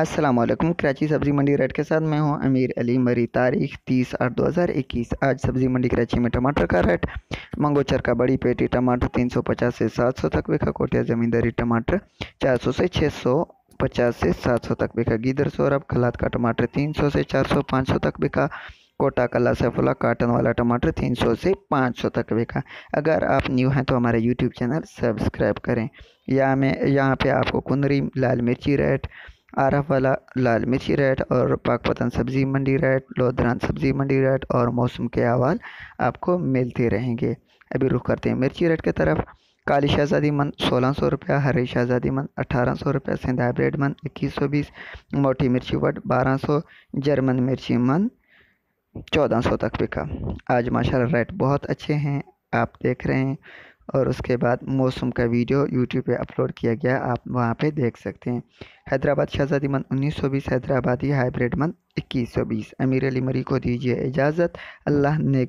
السلام علیکم کراچی سبزی منڈی ریٹ کے ساتھ میں ہوں امیر علی مری تاریخ تیس آٹھ دو ہزار اکیس آج سبزی منڈی کراچی میں ٹماٹر کا ریٹ منگو چرکا بڑی پیٹی ٹماٹر تین سو پچاس سے سات سو تک بکا کوٹیا زمینداری ٹماٹر چار سو سے چھ سو پچاس سے سات سو تک بکا گیدر سورب کھلات کا ٹماٹر تین سو سے چار سو پانچ سو تک بکا کوٹا کلا سیفولا کاٹن والا ٹماٹر تین سو سے پانچ سو تک بکا اگر آپ نیو ہیں تو ہمارا یوٹیوب چینل سبسکرائب کریں یہاں میں یہاں پہ آپ کو کنری لال مرچی ریٹ آرف والا لال مرچی ریٹ اور پاک پتن سبزی منڈی ریٹ لودران سبزی منڈی ریٹ اور موسم کے آوال آپ کو ملتے رہیں گے ابھی رخ کرتے ہیں مرچی ریٹ کی طرف کالی شہزادی مند سولہ سو روپیہ ہری شہزادی مند اٹھارہ سو روپیہ سندھ بریڈ من اکیس سو بیس موٹی مرچی وٹ بارہ سو جرمن مرچی من چودہ سو تک بکا آج ماشاء اللہ ریٹ بہت اچھے ہیں آپ دیکھ رہے ہیں اور اس کے بعد موسم کا ویڈیو یوٹیوب پہ اپلوڈ کیا گیا آپ وہاں پہ دیکھ سکتے ہیں حیدرآباد شہزادی مند انیس سو بیس حیدرآبادی ہائبریڈ مند اکیس سو بیس امیر علی مری کو دیجیے اجازت اللہ نے